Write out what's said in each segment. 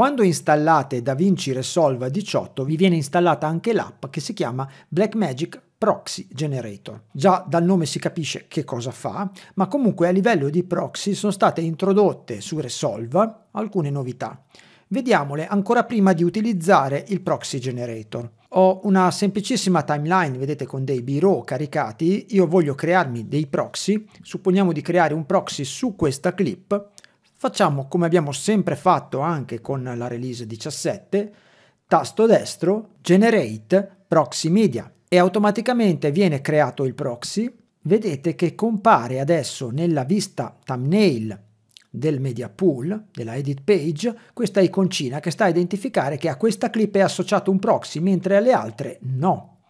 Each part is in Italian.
Quando installate DaVinci Resolve 18 vi viene installata anche l'app che si chiama Blackmagic Proxy Generator. Già dal nome si capisce che cosa fa, ma comunque a livello di proxy sono state introdotte su Resolve alcune novità. Vediamole ancora prima di utilizzare il proxy generator. Ho una semplicissima timeline, vedete, con dei b caricati. Io voglio crearmi dei proxy. Supponiamo di creare un proxy su questa clip facciamo come abbiamo sempre fatto anche con la release 17, tasto destro, generate proxy media e automaticamente viene creato il proxy. Vedete che compare adesso nella vista thumbnail del media pool, della edit page, questa iconcina che sta a identificare che a questa clip è associato un proxy, mentre alle altre no.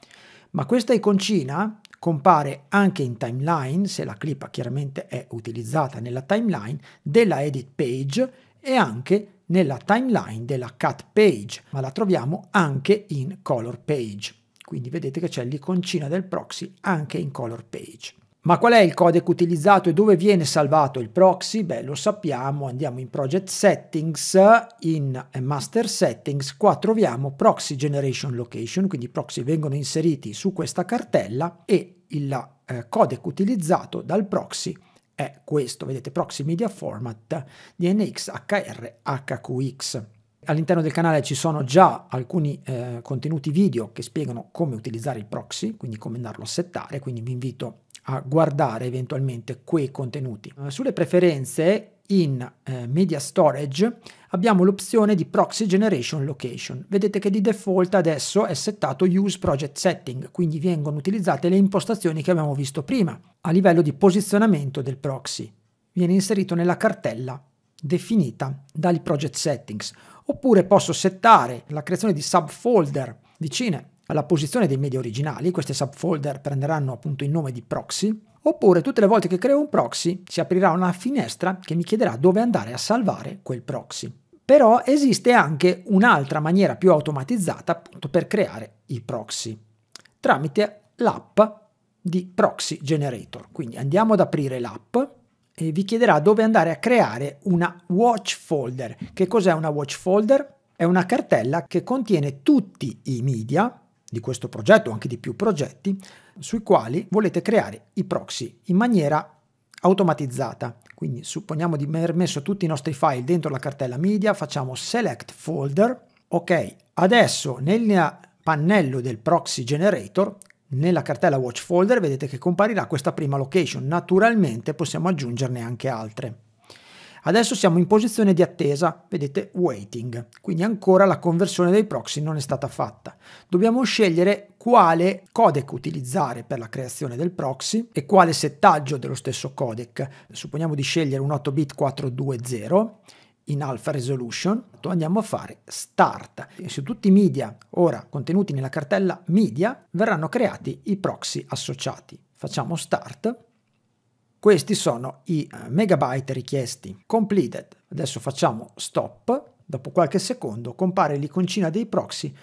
Ma questa iconcina compare anche in timeline, se la clip chiaramente è utilizzata nella timeline, della edit page e anche nella timeline della cut page, ma la troviamo anche in color page. Quindi vedete che c'è l'iconcina del proxy anche in color page. Ma qual è il codec utilizzato e dove viene salvato il proxy? Beh, lo sappiamo, andiamo in Project Settings, in Master Settings, qua troviamo Proxy Generation Location, quindi i proxy vengono inseriti su questa cartella e il eh, codec utilizzato dal proxy è questo, vedete, Proxy Media Format DNX HR HQX. All'interno del canale ci sono già alcuni eh, contenuti video che spiegano come utilizzare il proxy, quindi come andarlo a settare, quindi vi invito a a guardare eventualmente quei contenuti. Eh, sulle preferenze in eh, Media Storage abbiamo l'opzione di Proxy Generation Location. Vedete che di default adesso è settato Use Project Setting, quindi vengono utilizzate le impostazioni che abbiamo visto prima. A livello di posizionamento del proxy viene inserito nella cartella definita dal Project Settings, oppure posso settare la creazione di subfolder vicine alla posizione dei media originali, queste subfolder prenderanno appunto il nome di proxy, oppure tutte le volte che creo un proxy si aprirà una finestra che mi chiederà dove andare a salvare quel proxy. Però esiste anche un'altra maniera più automatizzata appunto per creare i proxy, tramite l'app di Proxy Generator. Quindi andiamo ad aprire l'app e vi chiederà dove andare a creare una watch folder. Che cos'è una watch folder? È una cartella che contiene tutti i media di questo progetto o anche di più progetti sui quali volete creare i proxy in maniera automatizzata. Quindi supponiamo di aver messo tutti i nostri file dentro la cartella media, facciamo select folder. Ok, adesso nel pannello del proxy generator, nella cartella watch folder, vedete che comparirà questa prima location. Naturalmente possiamo aggiungerne anche altre. Adesso siamo in posizione di attesa, vedete waiting, quindi ancora la conversione dei proxy non è stata fatta. Dobbiamo scegliere quale codec utilizzare per la creazione del proxy e quale settaggio dello stesso codec. Supponiamo di scegliere un 8-bit 420 in alpha resolution, andiamo a fare start. E su tutti i media ora contenuti nella cartella media verranno creati i proxy associati. Facciamo start questi sono i eh, megabyte richiesti. Completed. Adesso facciamo stop. Dopo qualche secondo compare l'iconcina dei proxy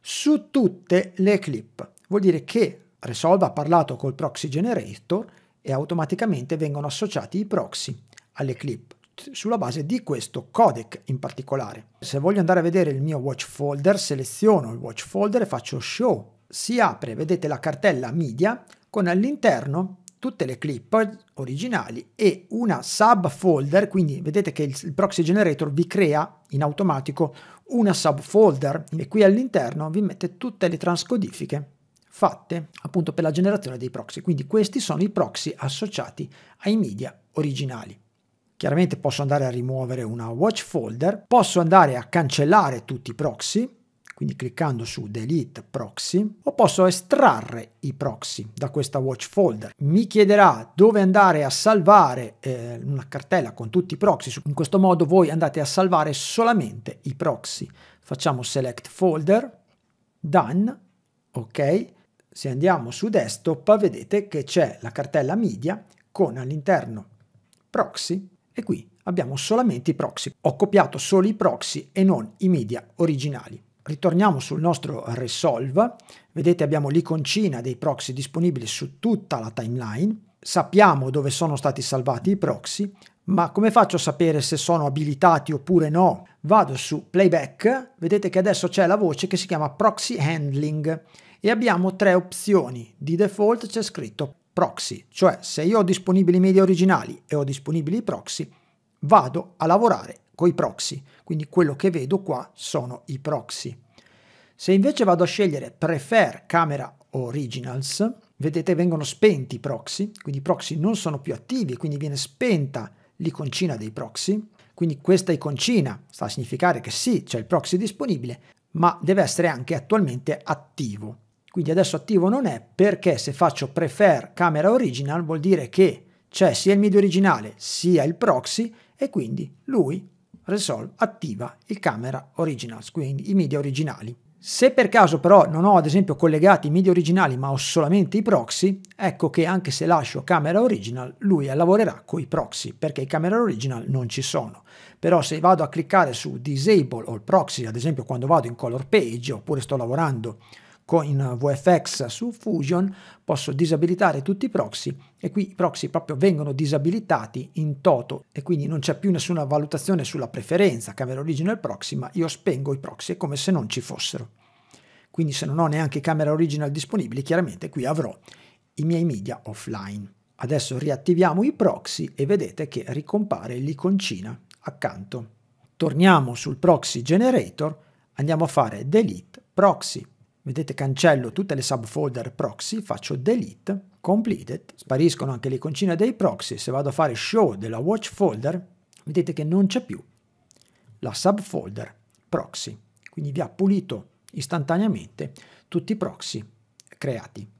su tutte le clip. Vuol dire che Resolve ha parlato col proxy generator e automaticamente vengono associati i proxy alle clip sulla base di questo codec in particolare. Se voglio andare a vedere il mio watch folder, seleziono il watch folder e faccio show. Si apre, vedete la cartella media con all'interno tutte le clip originali e una subfolder, quindi vedete che il, proxy generator vi crea in automatico una subfolder e qui all'interno vi mette tutte le transcodifiche fatte appunto per la generazione dei proxy. Quindi questi sono i proxy associati ai media originali. Chiaramente posso andare a rimuovere una watch folder, posso andare a cancellare tutti i proxy quindi cliccando su delete proxy o posso estrarre i proxy da questa watch folder mi chiederà dove andare a salvare eh, una cartella con tutti i proxy in questo modo voi andate a salvare solamente i proxy facciamo select folder done ok se andiamo su desktop vedete che c'è la cartella media con all'interno proxy e qui abbiamo solamente i proxy. Ho copiato solo i proxy e non i media originali. Ritorniamo sul nostro Resolve, vedete abbiamo l'iconcina dei proxy disponibili su tutta la timeline, sappiamo dove sono stati salvati i proxy, ma come faccio a sapere se sono abilitati oppure no? Vado su Playback, vedete che adesso c'è la voce che si chiama Proxy Handling e abbiamo tre opzioni, di default c'è scritto Proxy, cioè se io ho disponibili i media originali e ho disponibili i proxy, vado a lavorare i proxy. Quindi quello che vedo qua sono i proxy. Se invece vado a scegliere Prefer Camera Originals, vedete vengono spenti i proxy, quindi i proxy non sono più attivi, quindi viene spenta l'iconcina dei proxy. Quindi questa iconcina sta a significare che sì, c'è il proxy disponibile, ma deve essere anche attualmente attivo. Quindi adesso attivo non è perché se faccio prefer camera original vuol dire che c'è sia il media originale sia il proxy e quindi lui Resolve attiva il camera originals, quindi i media originali. Se per caso però non ho ad esempio collegati i media originali ma ho solamente i proxy, ecco che anche se lascio camera original lui lavorerà con i proxy perché i camera original non ci sono. Però se vado a cliccare su disable o proxy, ad esempio quando vado in color page oppure sto lavorando con VFX su Fusion posso disabilitare tutti i proxy e qui i proxy proprio vengono disabilitati in toto e quindi non c'è più nessuna valutazione sulla preferenza camera original proxy ma io spengo i proxy come se non ci fossero. Quindi se non ho neanche camera original disponibili chiaramente qui avrò i miei media offline. Adesso riattiviamo i proxy e vedete che ricompare l'iconcina accanto. Torniamo sul proxy generator, andiamo a fare delete proxy Vedete cancello tutte le subfolder proxy, faccio delete, completed, spariscono anche le iconcine dei proxy, se vado a fare show della watch folder, vedete che non c'è più la subfolder proxy, quindi vi ha pulito istantaneamente tutti i proxy creati.